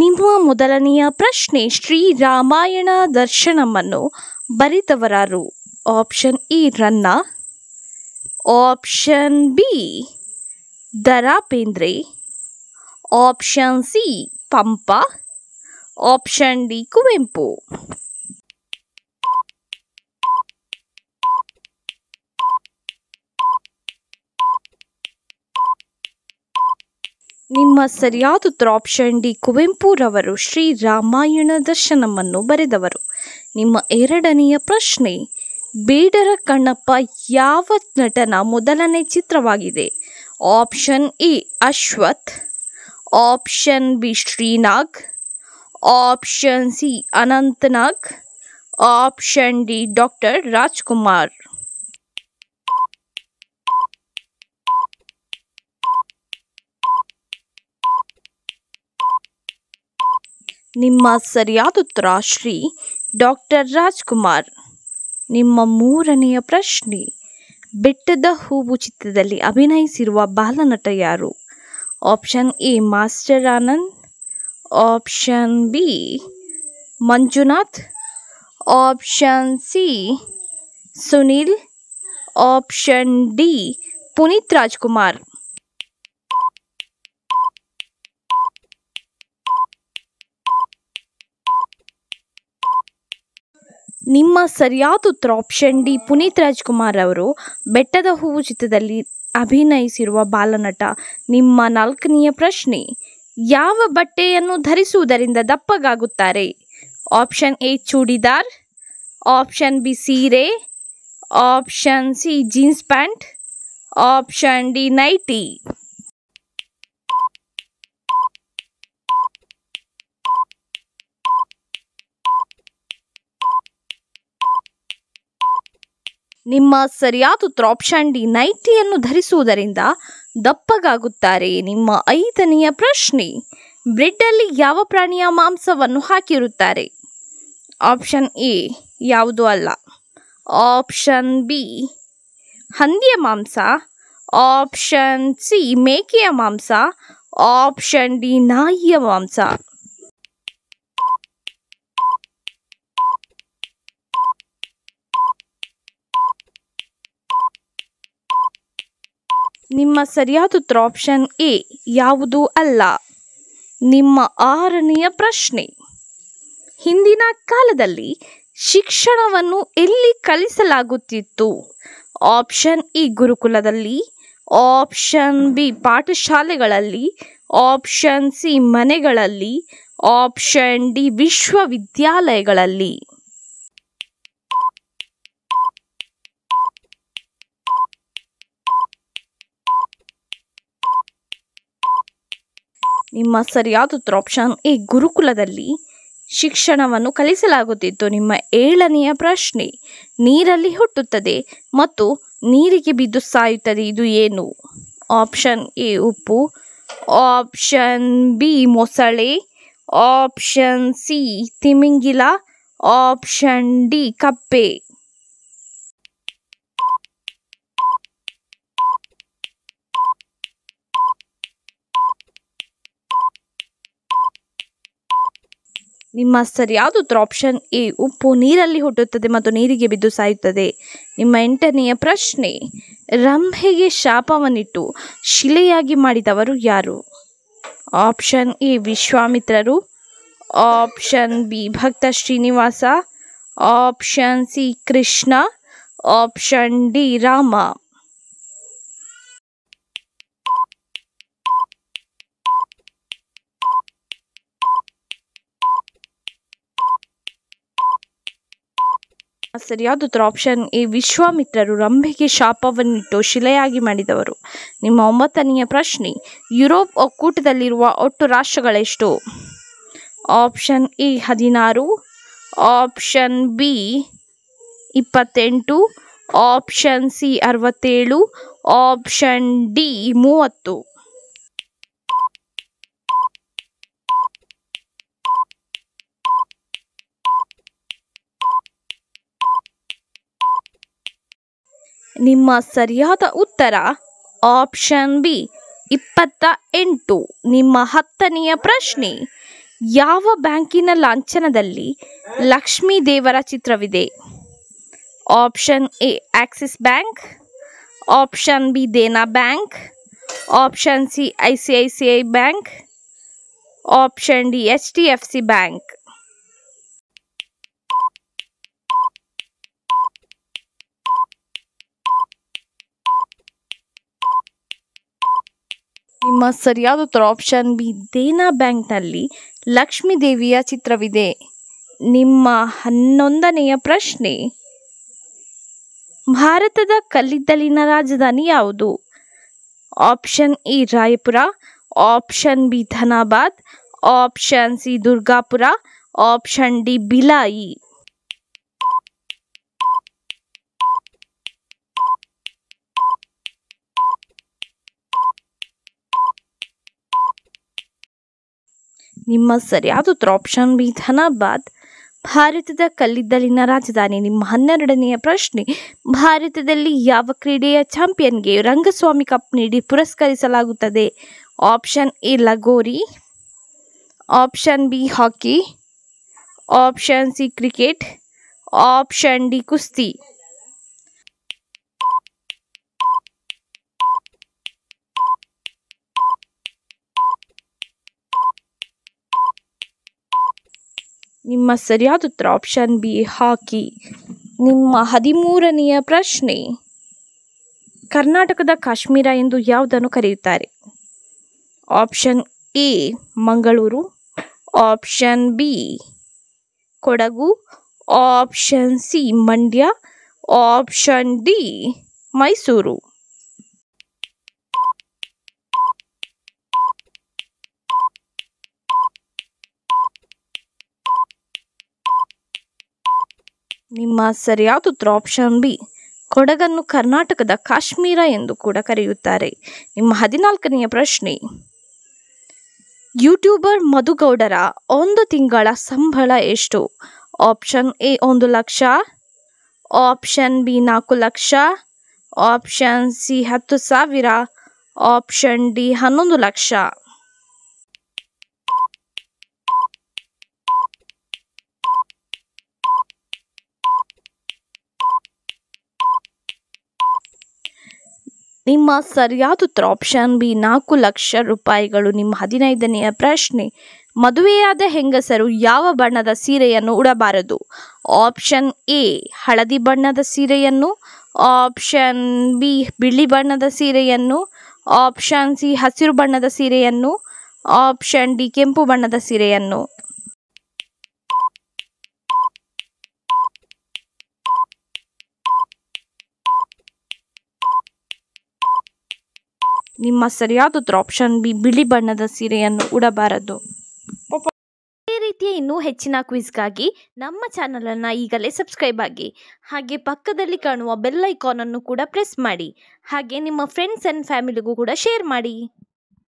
ನಿಮ್ಮ ಮೊದಲನೆಯ ಪ್ರಶ್ನೆ ಶ್ರೀ ರಾಮಾಯಣ ದರ್ಶನವನ್ನು ಬರಿತವರಾರು. Option A Ranna option B ದರಾಪೇಂದ್ರೆ option C Pampa option D Kuvempu ನಿಮ್ಮ ಸರಿಯಾದ ಉತ್ತರ ಆಪ್ಷನ್ ಡಿ ಕುವೆಂಪುರವರು ಶ್ರೀ ರಾಮಾಯಣ ದರ್ಶನವನ್ನು ಬರೆದವರು ನಿಮ್ಮ ಎರಡನೆಯ ಪ್ರಶ್ನೆ ಬೀಡರ ಕಣ್ಣಪ್ಪ ಯಾವ ನಟನ ಮೊದಲನೇ ಚಿತ್ರವಾಗಿದೆ option A Ashwath option B Shrinag option C Ananthnag option D doctor Rajkumar ನಿಮ್ಮ ಸರಿಯಾದ ಉತ್ತರ ಶ್ರೀ ಡಾಕ್ಟರ್ ರಾಜ್ಕುಮಾರ್ ನಿಮ್ಮ ಮೂರನೆಯ ಪ್ರಶ್ನೆ ಬೆಟ್ಟದ ಹೂವು ಚಿತ್ರದಲ್ಲಿ ಅಭಿನಯಿಸಿರುವ ಬಾಲನಟ ಯಾರು option A master Anand option B Manjunath option C Sunil option D Puneeth Rajkumar ನಿಮ್ಮ ಸರಿಯಾದ ಉತ್ತರ ಆಪ್ಷನ್ ಡಿ ಪುನೀತ್ ರಾಜ್ಕುಮಾರ್ ಅವರು ಬೆಟ್ಟದ ಹೂವು ಚಿತ್ರದಲ್ಲಿ ಅಭಿನಯಿಸಿರುವ ಬಾಲನಟ ನಿಮ್ಮ ನಾಲ್ಕನೆಯ ಪ್ರಶ್ನೆ ಯಾವ ಬಟ್ಟೆಯನ್ನು ಧರಿಸುವುದರಿಂದ ದಪ್ಪಗಾಗುತ್ತಾರೆ option A churidar option B ಸೀರೆ option C jeans pant option D nighty ನಿಮ್ಮ ಸರಿಯಾದ ಡಿ ನೈಟಿಯನ್ನು ಧರಿಸುವುದರಿಂದ ದಪ್ಪಗಾಗುತ್ತಾರೆ ನಿಮ್ಮ ಐದನೆಯ ಪ್ರಶ್ನೆ ಬ್ರೆಡ್ಡಲ್ಲಿ ಯಾವ ಪ್ರಾಣಿಯ ಮಾಂಸವನ್ನು ಹಾಕಿರುತ್ತಾರೆ ಆಪ್ಷನ್ ಎ ಯಾವುದೂ ಅಲ್ಲ ಆಪ್ಷನ್ ಬಿ ಹಂದಿಯ ಮಾಂಸ ಆಪ್ಷನ್ ಸಿ ಮೇಕೆಯ ಮಾಂಸ ಆಪ್ಷನ್ ಡಿ ನಾಯಿಯ ಮಾಂಸ ನಿಮ್ಮ ಸರಿಯಾದ ಉತ್ತರ ಆಪ್ಷನ್ ಎ ಯಾವುದೂ ಅಲ್ಲ ನಿಮ್ಮ ಆರನೆಯ ಪ್ರಶ್ನೆ ಹಿಂದಿನ ಕಾಲದಲ್ಲಿ ಶಿಕ್ಷಣವನ್ನು ಎಲ್ಲಿ ಕಲಿಸಲಾಗುತ್ತಿತ್ತು ಆಪ್ಷನ್ ಇ ಗುರುಕುಲದಲ್ಲಿ ಆಪ್ಷನ್ ಬಿ ಪಾಠಶಾಲೆಗಳಲ್ಲಿ ಆಪ್ಷನ್ ಸಿ ಮನೆಗಳಲ್ಲಿ ಆಪ್ಷನ್ ಡಿ ವಿಶ್ವವಿದ್ಯಾಲಯಗಳಲ್ಲಿ ನಿಮ್ಮ ಸರಿಯಾದ ಆಪ್ಷನ್ ಎ ಗುರುಕುಲದಲ್ಲಿ ಶಿಕ್ಷಣವನ್ನು ಕಲಿಸಲಾಗುತ್ತಿತ್ತು ನಿಮ್ಮ ಏಳನೆಯ ಪ್ರಶ್ನೆ ನೀರಲ್ಲಿ ಹುಟ್ಟುತ್ತದೆ ಮತ್ತು ನೀರಿಗೆ ಬಿದ್ದು ಸಾಯುತ್ತದೆ ಇದು ಏನು ಆಪ್ಷನ್ ಎ ಉಪ್ಪು ಆಪ್ಷನ್ ಬಿ ಮೊಸಳೆ ಆಪ್ಷನ್ ಸಿ ತಿಮಿಂಗಿಲ ಆಪ್ಷನ್ ಡಿ ಕಪ್ಪೆ ನಿಮ್ಮ ಸರಿಯಾದ ಉತ್ತರ ಆಪ್ಷನ್ ಎ ಉಪ್ಪು ನೀರಲ್ಲಿ ಹುಟ್ಟುತ್ತದೆ ಮತ್ತು ನೀರಿಗೆ ಬಿದ್ದು ಸಾಯುತ್ತದೆ ನಿಮ್ಮ ಎಂಟನೆಯ ಪ್ರಶ್ನೆ ರಂಭೆಗೆ ಶಾಪವನ್ನಿಟ್ಟು ಶಿಲೆಯಾಗಿ ಮಾಡಿದವರು ಯಾರು ಆಪ್ಷನ್ ಎ ವಿಶ್ವಾಮಿತ್ರರು option B Bhakta Srinivasa option C Krishna option D Rama ಉತ್ತರ ಆಪ್ಷನ್ ಈ ವಿಶ್ವಾಮಿತ್ರರು ರಂಭೆಗೆ ಶಾಪವನ್ನಿಟ್ಟು ಶಿಲೆಯಾಗಿ ಮಾಡಿದವರು ನಿಮ್ಮ ಒಂಬತ್ತನೆಯ ಪ್ರಶ್ನೆ ಯುರೋಪ್ ಒಕ್ಕೂಟದಲ್ಲಿರುವ ಒಟ್ಟು ರಾಷ್ಟ್ರಗಳೆಷ್ಟು ಆಪ್ಷನ್ ಎ ಹದಿನಾರು ಆಪ್ಷನ್ ಬಿ ಇಪ್ಪತ್ತೆಂಟು ಆಪ್ಷನ್ ಸಿ ಅರವತ್ತೇಳು ಆಪ್ಷನ್ ಡಿ ಮೂವತ್ತು ನಿಮ್ಮ ಸರಿಯಾದ ಉತ್ತರ ಆಪ್ಷನ್ ಬಿ ಇಪ್ಪತ್ತ ಎಂಟು ನಿಮ್ಮ ಹತ್ತನೆಯ ಪ್ರಶ್ನೆ ಯಾವ ಬ್ಯಾಂಕಿನ ಲಾಂಛನದಲ್ಲಿ ಲಕ್ಷ್ಮೀ ದೇವರ ಚಿತ್ರವಿದೆ option A Axis bank option B Dena bank option C I C I C I bank option D H D F C bank ನಿಮ್ಮ ಸರಿಯಾದ ಉತ್ತರ ಆಪ್ಷನ್ ಬಿ ದೇನಾ ಬ್ಯಾಂಕ್ನಲ್ಲಿ ಲಕ್ಷ್ಮೀ ದೇವಿಯ ಚಿತ್ರವಿದೆ ನಿಮ್ಮ ಹನ್ನೊಂದನೆಯ ಪ್ರಶ್ನೆ ಭಾರತದ ಕಲ್ಲಿದ್ದಲಿನ ರಾಜಧಾನಿ ಯಾವುದು option A Raipur option B Dhanbad option C Durgapur option D Bhilai ನಿಮ್ಮ ಸರಿಯಾದ ಉತ್ತರ ಆಪ್ಷನ್ ಬಿ ಧನಾಬಾದ್ ಭಾರತದ ಕಲ್ಲಿದ್ದಲಿನ ರಾಜಧಾನಿ ನಿಮ್ಮ ಹನ್ನೆರಡನೆಯ ಪ್ರಶ್ನೆ ಭಾರತದಲ್ಲಿ ಯಾವ ಕ್ರೀಡೆಯ ಚಾಂಪಿಯನ್ಗೆ ರಂಗಸ್ವಾಮಿ ಕಪ್ ನೀಡಿ ಪುರಸ್ಕರಿಸಲಾಗುತ್ತದೆ ಆಪ್ಷನ್ ಎ ಲಗೋರಿ option B hockey option C cricket option D ಕುಸ್ತಿ ನಿಮ್ಮ ಸರಿಯಾದ ಉತ್ತರ ಆಪ್ಷನ್ ಬಿ ಹಾಕಿ ನಿಮ್ಮ ಹದಿಮೂರನೆಯ ಪ್ರಶ್ನೆ ಕರ್ನಾಟಕದ ಕಾಶ್ಮೀರ ಎಂದು ಯಾವುದನ್ನು ಕರೆಯುತ್ತಾರೆ option A Mangaluru option B Kodagu option C Mandya option D Mysuru ನಿಮ್ಮ ಸರಿಯಾದ ಉತ್ತರ ಆಪ್ಷನ್ ಬಿ ಕೊಡಗನ್ನು ಕರ್ನಾಟಕದ ಕಾಶ್ಮೀರ ಎಂದು ಕೂಡ ಕರೆಯುತ್ತಾರೆ ನಿಮ್ಮ ಹದಿನಾಲ್ಕನೆಯ ಪ್ರಶ್ನೆ ಯೂಟ್ಯೂಬರ್ ಮಧುಗೌಡರ ಒಂದು ತಿಂಗಳ ಸಂಬಳ ಎಷ್ಟು ಆಪ್ಷನ್ ಎ ಒಂದು ಲಕ್ಷ ಆಪ್ಷನ್ ಬಿ ನಾಲ್ಕು ಲಕ್ಷ ಆಪ್ಷನ್ ಸಿ ಹತ್ತು ಸಾವಿರ ಆಪ್ಷನ್ ಡಿ ಹನ್ನೊಂದು ಲಕ್ಷ ನಿಮ್ಮ ಸರಿಯಾದ ಉತ್ತರ ಆಪ್ಷನ್ ಬಿ ನಾಲ್ಕು ಲಕ್ಷ ರೂಪಾಯಿಗಳು ನಿಮ್ಮ ಹದಿನೈದನೆಯ ಪ್ರಶ್ನೆ ಮದುವೆಯಾದ ಹೆಂಗಸರು ಯಾವ ಬಣ್ಣದ ಸೀರೆಯನ್ನು ಉಡಬಾರದು ಆಪ್ಷನ್ ಎ ಹಳದಿ ಬಣ್ಣದ ಸೀರೆಯನ್ನು ಆಪ್ಷನ್ ಬಿ ಬಿಳಿ ಬಣ್ಣದ ಸೀರೆಯನ್ನು ಆಪ್ಷನ್ ಸಿ ಹಸಿರು ಬಣ್ಣದ ಸೀರೆಯನ್ನು ಆಪ್ಷನ್ ಡಿ ಕೆಂಪು ಬಣ್ಣದ ಸೀರೆಯನ್ನು ನಿಮ್ಮ ಸರಿಯಾದದ್ರ ಆಪ್ಷನ್ ಬಿ ಬಿಳಿ ಬಣ್ಣದ ಸೀರೆಯನ್ನು ಉಡಬಾರದು ಈ ರೀತಿಯ ಇನ್ನೂ ಹೆಚ್ಚಿನ ಕ್ವಿಜ್ಗಾಗಿ ನಮ್ಮ ಚಾನಲನ್ನು ಈಗಲೇ ಸಬ್ಸ್ಕ್ರೈಬ್ ಆಗಿ ಹಾಗೆ ಪಕ್ಕದಲ್ಲಿ ಕಾಣುವ ಬೆಲ್ ಐಕಾನನ್ನು ಕೂಡ ಪ್ರೆಸ್ ಮಾಡಿ ಹಾಗೆ ನಿಮ್ಮ ಫ್ರೆಂಡ್ಸ್ ಆ್ಯಂಡ್ ಫ್ಯಾಮಿಲಿಗೂ ಕೂಡ ಶೇರ್ ಮಾಡಿ